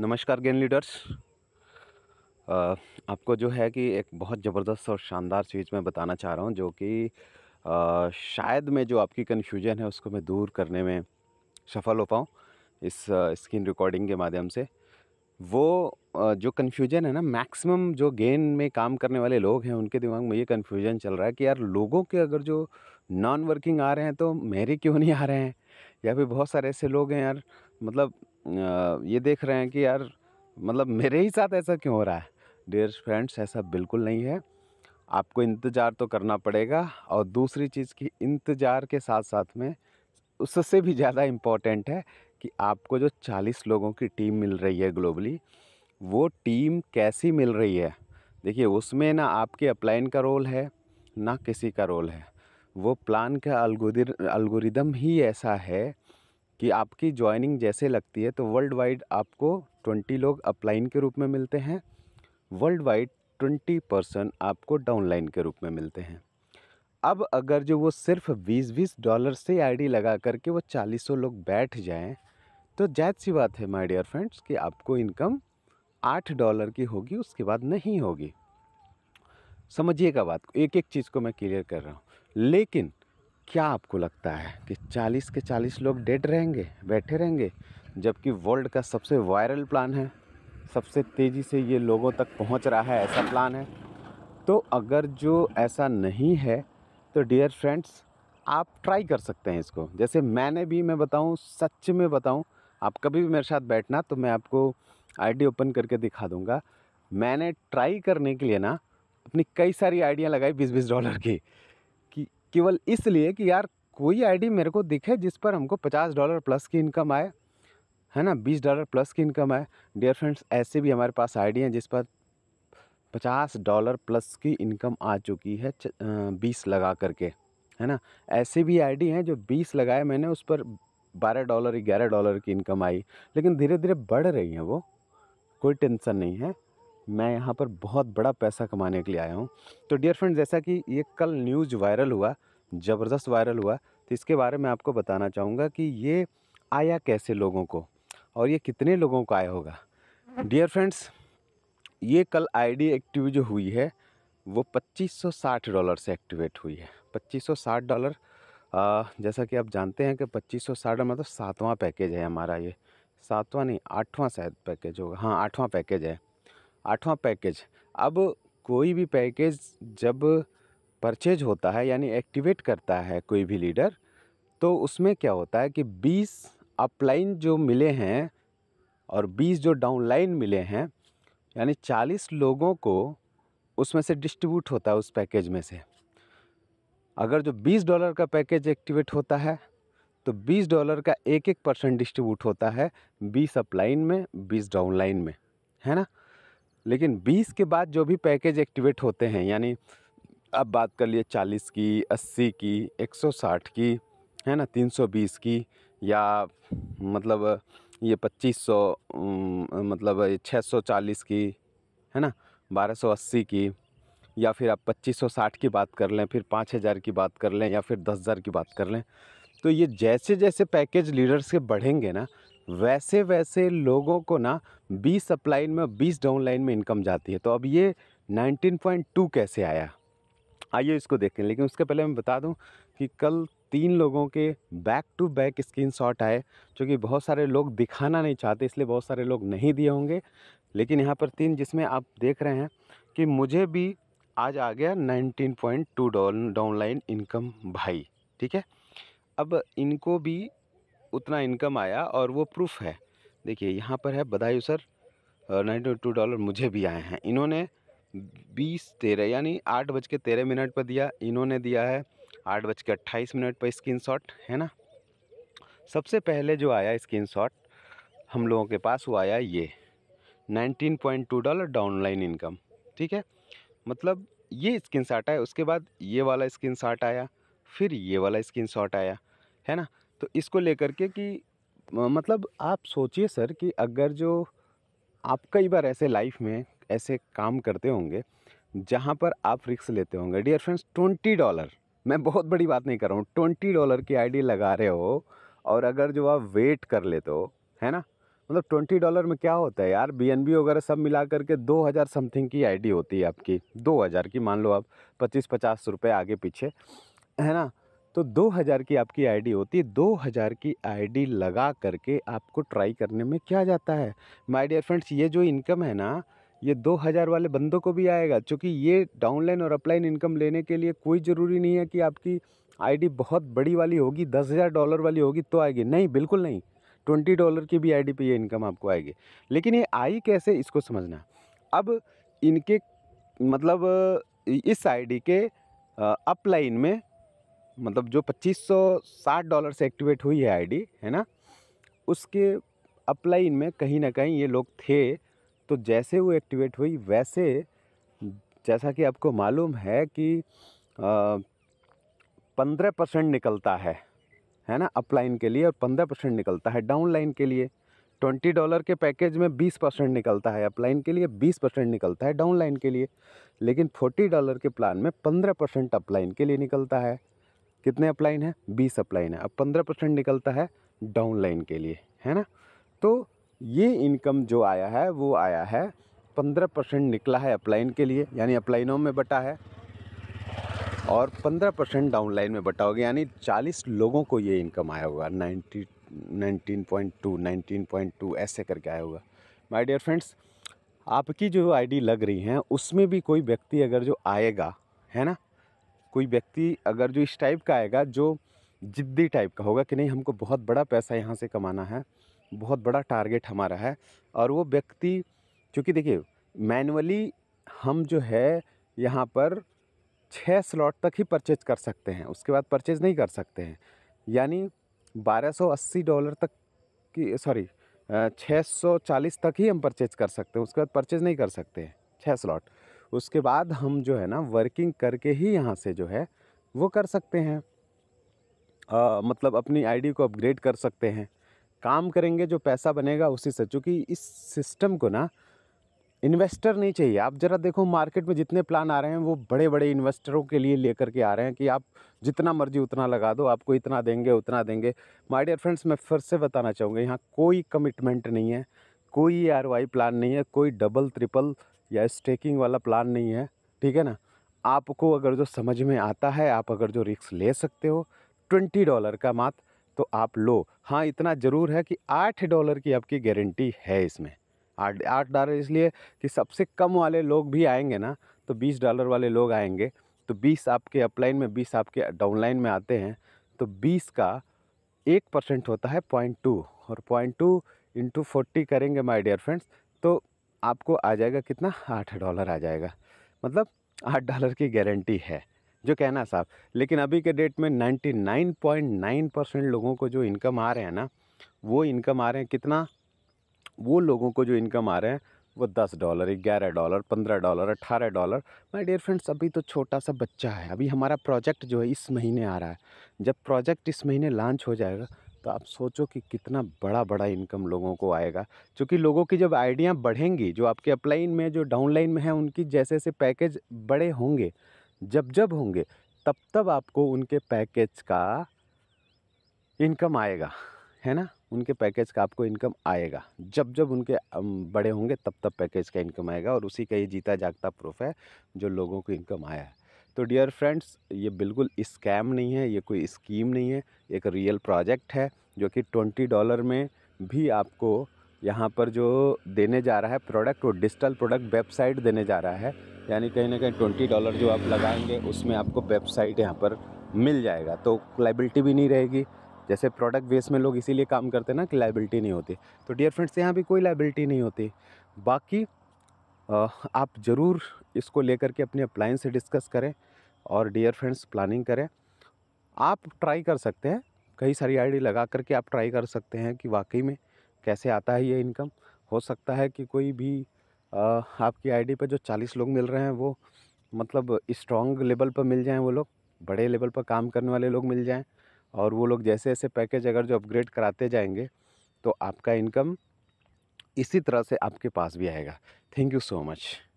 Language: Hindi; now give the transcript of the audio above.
नमस्कार गेन लीडर्स आपको जो है कि एक बहुत ज़बरदस्त और शानदार चीज़ मैं बताना चाह रहा हूँ जो कि शायद मैं जो आपकी कन्फ्यूजन है उसको मैं दूर करने में सफल हो पाऊँ इस स्क्रीन रिकॉर्डिंग के माध्यम से वो जो कन्फ्यूजन है ना मैक्सिमम जो गेन में काम करने वाले लोग हैं उनके दिमाग में ये कन्फ्यूजन चल रहा है कि यार लोगों के अगर जो नॉन वर्किंग आ रहे हैं तो मेरे क्यों नहीं आ रहे हैं या फिर बहुत सारे ऐसे लोग हैं यार मतलब ये देख रहे हैं कि यार मतलब मेरे ही साथ ऐसा क्यों हो रहा है डियर फ्रेंड्स ऐसा बिल्कुल नहीं है आपको इंतज़ार तो करना पड़ेगा और दूसरी चीज़ की इंतज़ार के साथ साथ में उससे भी ज़्यादा इम्पॉर्टेंट है कि आपको जो 40 लोगों की टीम मिल रही है ग्लोबली वो टीम कैसी मिल रही है देखिए उसमें ना आपके अप्लाइन का रोल है ना किसी का रोल है वो प्लान का अलगोरिदम ही ऐसा है कि आपकी ज्वाइनिंग जैसे लगती है तो वर्ल्ड वाइड आपको ट्वेंटी लोग अपलाइन के रूप में मिलते हैं वर्ल्ड वाइड ट्वेंटी परसेंट आपको डाउनलाइन के रूप में मिलते हैं अब अगर जो वो सिर्फ बीस बीस डॉलर से आईडी लगा करके वो चालीसों लोग बैठ जाएं तो जायद सी बात है माय डियर फ्रेंड्स कि आपको इनकम आठ डॉलर की होगी उसके बाद नहीं होगी समझिएगा बात को एक एक चीज़ को मैं क्लियर कर रहा हूँ लेकिन क्या आपको लगता है कि 40 के 40 लोग डेड रहेंगे बैठे रहेंगे जबकि वर्ल्ड का सबसे वायरल प्लान है सबसे तेज़ी से ये लोगों तक पहुंच रहा है ऐसा प्लान है तो अगर जो ऐसा नहीं है तो डियर फ्रेंड्स आप ट्राई कर सकते हैं इसको जैसे मैंने भी मैं बताऊं सच में बताऊं आप कभी भी मेरे साथ बैठना तो मैं आपको आईडी ओपन करके दिखा दूंगा मैंने ट्राई करने के लिए ना अपनी कई सारी आइडिया लगाई बीस बीस डॉलर की केवल इसलिए कि यार कोई आईडी मेरे को दिखे जिस पर हमको पचास डॉलर प्लस की इनकम आए है ना बीस डॉलर प्लस की इनकम आए डियर फ्रेंड्स ऐसे भी हमारे पास आईडी हैं जिस पर पचास डॉलर प्लस की इनकम आ चुकी है बीस लगा करके है ना ऐसे भी आईडी हैं जो बीस लगाए मैंने उस पर बारह डॉलर ग्यारह डॉलर की इनकम आई लेकिन धीरे धीरे बढ़ रही हैं वो कोई टेंशन नहीं है मैं यहाँ पर बहुत बड़ा पैसा कमाने के लिए आया हूँ तो डियर फ्रेंड जैसा कि ये कल न्यूज़ वायरल हुआ ज़बरदस्त वायरल हुआ तो इसके बारे में आपको बताना चाहूँगा कि ये आया कैसे लोगों को और ये कितने लोगों को आया होगा डियर फ्रेंड्स ये कल आईडी एक्टिव जो हुई है वो 2560 डॉलर से एक्टिवेट हुई है 2560 डॉलर जैसा कि आप जानते हैं कि 2560 डॉलर मतलब सातवां पैकेज है हमारा ये सातवां नहीं आठवां शायद पैकेज होगा हाँ आठवां पैकेज है आठवां पैकेज अब कोई भी पैकेज जब परचेज होता है यानी एक्टिवेट करता है कोई भी लीडर तो उसमें क्या होता है कि 20 अपलाइन जो मिले हैं और 20 जो डाउनलाइन मिले हैं यानी 40 लोगों को उसमें से डिस्ट्रीब्यूट होता है उस पैकेज में से अगर जो 20 डॉलर का पैकेज एक्टिवेट होता है तो 20 डॉलर का एक एक परसेंट डिस्ट्रीब्यूट होता है 20 अपलाइन में 20 डाउनलाइन में है ना लेकिन 20 के बाद जो भी पैकेज एक्टिवेट होते हैं यानी अब बात कर लिए 40 की 80 की 160 की है ना 320 की या मतलब ये 2500 मतलब 640 की है ना 1280 की या फिर आप 2560 की बात कर लें फिर 5000 की बात कर लें या फिर 10000 की बात कर लें तो ये जैसे जैसे पैकेज लीडर्स के बढ़ेंगे ना वैसे वैसे लोगों को ना 20 अपलाइन में 20 डाउन लाइन में इनकम जाती है तो अब ये 19.2 कैसे आया आइए इसको देखें लेकिन उसके पहले मैं बता दूं कि कल तीन लोगों के back to back screenshot आए क्योंकि बहुत सारे लोग दिखाना नहीं चाहते इसलिए बहुत सारे लोग नहीं दिए होंगे लेकिन यहाँ पर तीन जिसमें आप देख रहे हैं कि मुझे भी आज आ गया 19.2 डाउन डाउनलाइन इनकम भाई ठीक है अब इनको भी उतना इनकम आया और वो प्रूफ है देखिए यहाँ पर है बधाई सर नाइन्टी टू डॉलर मुझे भी आए हैं इन्होंने बीस तेरह यानी आठ बज के तेरह मिनट पर दिया इन्होंने दिया है आठ बज के अट्ठाईस मिनट पर स्क्रीन है ना सबसे पहले जो आया स्क्रीन हम लोगों के पास वो आया ये 19.2 डॉलर डाउनलाइन इनकम ठीक है मतलब ये स्क्रीन शॉट आया उसके बाद ये वाला स्क्रीन शॉट आया फिर ये वाला स्क्रीन शॉट आया है ना तो इसको लेकर के कि मतलब आप सोचिए सर कि अगर जो आप कई बार ऐसे लाइफ में ऐसे काम करते होंगे जहाँ पर आप रिक्स लेते होंगे डियर फ्रेंड्स ट्वेंटी डॉलर मैं बहुत बड़ी बात नहीं कर रहा हूँ ट्वेंटी डॉलर की आईडी लगा रहे हो और अगर जो आप वेट कर लेते हो है ना मतलब ट्वेंटी डॉलर में क्या होता है यार बी वगैरह सब मिला करके दो हज़ार समथिंग की आईडी होती है आपकी दो हज़ार की मान लो आप पच्चीस पचास रुपये आगे पीछे है ना तो 2000 की आपकी आईडी होती है 2000 की आईडी लगा करके आपको ट्राई करने में क्या जाता है माय डियर फ्रेंड्स ये जो इनकम है ना ये 2000 वाले बंदों को भी आएगा क्योंकि ये डाउनलाइन और अपलाइन इनकम लेने के लिए कोई ज़रूरी नहीं है कि आपकी आईडी बहुत बड़ी वाली होगी दस हज़ार डॉलर वाली होगी तो आएगी नहीं बिल्कुल नहीं ट्वेंटी डॉलर की भी आई पे ये इनकम आपको आएगी लेकिन ये आई कैसे इसको समझना अब इनके मतलब इस आई के अपलाइन में मतलब जो 2560 डॉलर से एक्टिवेट हुई है आईडी है ना उसके अपलाइन में कहीं ना कहीं ये लोग थे तो जैसे वो एक्टिवेट हुई वैसे जैसा कि आपको मालूम है कि पंद्रह परसेंट निकलता है है ना अपलाइन के लिए और पंद्रह परसेंट निकलता है डाउनलाइन के लिए ट्वेंटी डॉलर के पैकेज में बीस परसेंट निकलता है अपलाइन के लिए बीस परसेंट निकलता है डाउनलाइन के लिए लेकिन फोर्टी डॉलर के प्लान में पंद्रह परसेंट अपलाइन के लिए निकलता है कितने अपलाइन है बीस अपलाइन है अब पंद्रह परसेंट निकलता है डाउन लाइन के लिए है ना तो ये इनकम जो आया है वो आया है पंद्रह परसेंट निकला है अपलाइन के लिए यानी अपलाइनों में बटा है और पंद्रह परसेंट डाउन लाइन में बटा होगा यानी चालीस लोगों को ये इनकम आया होगा ninety nineteen point two nineteen point two ऐसे करके आया होगा माई डियर फ्रेंड्स आपकी जो आईडी लग रही हैं उसमें भी कोई व्यक्ति अगर जो आएगा है ना कोई व्यक्ति अगर जो इस टाइप का आएगा जो ज़िद्दी टाइप का होगा कि नहीं हमको बहुत बड़ा पैसा यहाँ से कमाना है बहुत बड़ा टारगेट हमारा है और वो व्यक्ति चूँकि देखिए मैनुअली हम जो है यहाँ पर छः स्लॉट तक ही परचेज कर सकते हैं उसके बाद परचेज नहीं कर सकते हैं यानी 1280 डॉलर तक की सॉरी 640 तक ही हम परचेज कर सकते हैं उसके बाद परचेज नहीं कर सकते हैं छः स्लॉट उसके बाद हम जो है ना वर्किंग करके ही यहाँ से जो है वो कर सकते हैं आ, मतलब अपनी आईडी को अपग्रेड कर सकते हैं काम करेंगे जो पैसा बनेगा उसी से चूँकि इस सिस्टम को ना इन्वेस्टर नहीं चाहिए आप ज़रा देखो मार्केट में जितने प्लान आ रहे हैं वो बड़े बड़े इन्वेस्टरों के लिए लेकर के आ रहे हैं कि आप जितना मर्जी उतना लगा दो आपको इतना देंगे उतना देंगे माय डियर फ्रेंड्स मैं फिर से बताना चाहूँगा यहाँ कोई कमिटमेंट नहीं है कोई आर वाई प्लान नहीं है कोई डबल ट्रिपल या स्टेकिंग वाला प्लान नहीं है ठीक है ना आपको अगर जो समझ में आता है आप अगर जो रिक्स ले सकते हो ट्वेंटी डॉलर का मात्र तो आप लो हाँ इतना ज़रूर है कि आठ डॉलर की आपकी गारंटी है इसमें आठ आठ डॉलर इसलिए कि सबसे कम वाले लोग भी आएंगे ना तो बीस डॉलर वाले लोग आएंगे तो बीस आपके अपलाइन में बीस आपके डाउनलाइन में आते हैं तो बीस का एक परसेंट होता है पॉइंट टू और पॉइंट टू इंटू फोर्टी करेंगे माय डियर फ्रेंड्स तो आपको आ जाएगा कितना आठ डॉलर आ जाएगा मतलब आठ डॉलर की गारंटी है जो कहना साहब लेकिन अभी के डेट में ninety nine point nine percent लोगों को जो इनकम आ रहे हैं ना वो इनकम आ रहे हैं कितना वो लोगों को जो इनकम आ रहे हैं वो दस डॉलर ग्यारह डॉलर पंद्रह डॉलर अट्ठारह डॉलर माई डियर फ्रेंड्स अभी तो छोटा सा बच्चा है अभी हमारा प्रोजेक्ट जो है इस महीने आ रहा है जब प्रोजेक्ट इस महीने लॉन्च हो जाएगा तो आप सोचो कि कितना बड़ा बड़ा इनकम लोगों को आएगा क्योंकि लोगों की जब आइडियाँ बढ़ेंगी जो आपके अपलाइन में जो डाउनलाइन में है उनकी जैसे जैसे पैकेज बड़े होंगे जब जब होंगे तब तब आपको उनके पैकेज का इनकम आएगा है ना उनके पैकेज का आपको इनकम आएगा जब जब उनके बड़े होंगे तब तब पैकेज का इनकम आएगा और उसी का ये जीता जागता प्रूफ है जो लोगों को इनकम आया है तो डियर फ्रेंड्स ये बिल्कुल स्कैम नहीं है ये कोई स्कीम नहीं है एक रियल प्रोजेक्ट है जो कि ट्वेंटी डॉलर में भी आपको यहाँ पर जो देने जा रहा है प्रोडक्ट वो डिजिटल प्रोडक्ट वेबसाइट देने जा रहा है यानी कहीं ना कहीं ट्वेंटी डॉलर जो आप लगाएंगे उसमें आपको वेबसाइट यहाँ पर मिल जाएगा तो लाइबिलिटी भी नहीं रहेगी जैसे प्रोडक्ट बेस में लोग इसीलिए काम करते हैं ना कि लाइबिलिटी नहीं होती तो डियर फ्रेंड्स यहाँ भी कोई लाइबिलिटी नहीं होती बाकी आप ज़रूर इसको लेकर के अपने अप्लाइंस से डिस्कस करें और डियर फ्रेंड्स प्लानिंग करें आप ट्राई कर सकते हैं कई सारी आईडी लगा करके आप ट्राई कर सकते हैं कि वाकई में कैसे आता है ये इनकम हो सकता है कि कोई भी आ, आपकी आईडी पर जो चालीस लोग मिल रहे हैं वो मतलब स्ट्रॉन्ग लेवल पर मिल जाएँ वो लोग बड़े लेवल पर काम करने वाले लोग मिल जाएँ और वो लोग जैसे जैसे पैकेज अगर जो अपग्रेड कराते जाएंगे तो आपका इनकम इसी तरह से आपके पास भी आएगा थैंक यू सो मच